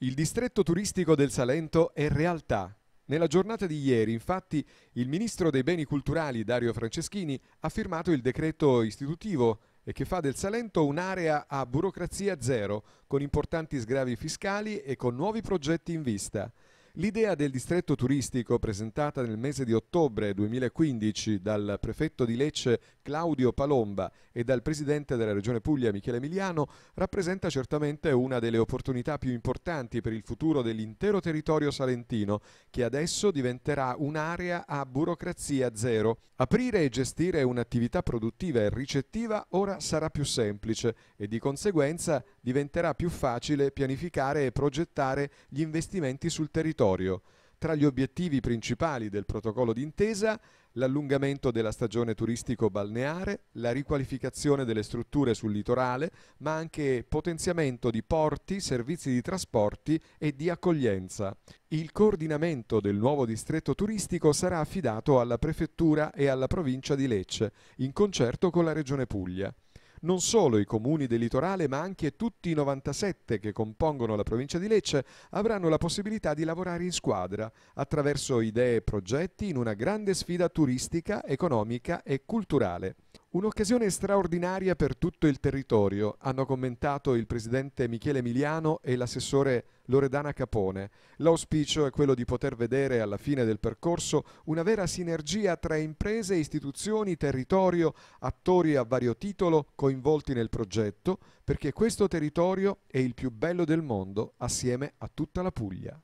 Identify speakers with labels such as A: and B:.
A: Il distretto turistico del Salento è realtà. Nella giornata di ieri, infatti, il ministro dei beni culturali Dario Franceschini ha firmato il decreto istitutivo e che fa del Salento un'area a burocrazia zero, con importanti sgravi fiscali e con nuovi progetti in vista. L'idea del distretto turistico presentata nel mese di ottobre 2015 dal prefetto di Lecce Claudio Palomba e dal presidente della Regione Puglia Michele Emiliano rappresenta certamente una delle opportunità più importanti per il futuro dell'intero territorio salentino che adesso diventerà un'area a burocrazia zero. Aprire e gestire un'attività produttiva e ricettiva ora sarà più semplice e di conseguenza diventerà più facile pianificare e progettare gli investimenti sul territorio transitorio. Tra gli obiettivi principali del protocollo d'intesa l'allungamento della stagione turistico-balneare, la riqualificazione delle strutture sul litorale, ma anche potenziamento di porti, servizi di trasporti e di accoglienza. Il coordinamento del nuovo distretto turistico sarà affidato alla Prefettura e alla provincia di Lecce, in concerto con la Regione Puglia non solo i comuni del litorale ma anche tutti i 97 che compongono la provincia di Lecce avranno la possibilità di lavorare in squadra attraverso idee e progetti in una grande sfida turistica, economica e culturale. Un'occasione straordinaria per tutto il territorio, hanno commentato il presidente Michele Emiliano e l'assessore Loredana Capone. L'auspicio è quello di poter vedere alla fine del percorso una vera sinergia tra imprese, istituzioni, territorio, attori a vario titolo coinvolti nel progetto, perché questo territorio è il più bello del mondo assieme a tutta la Puglia.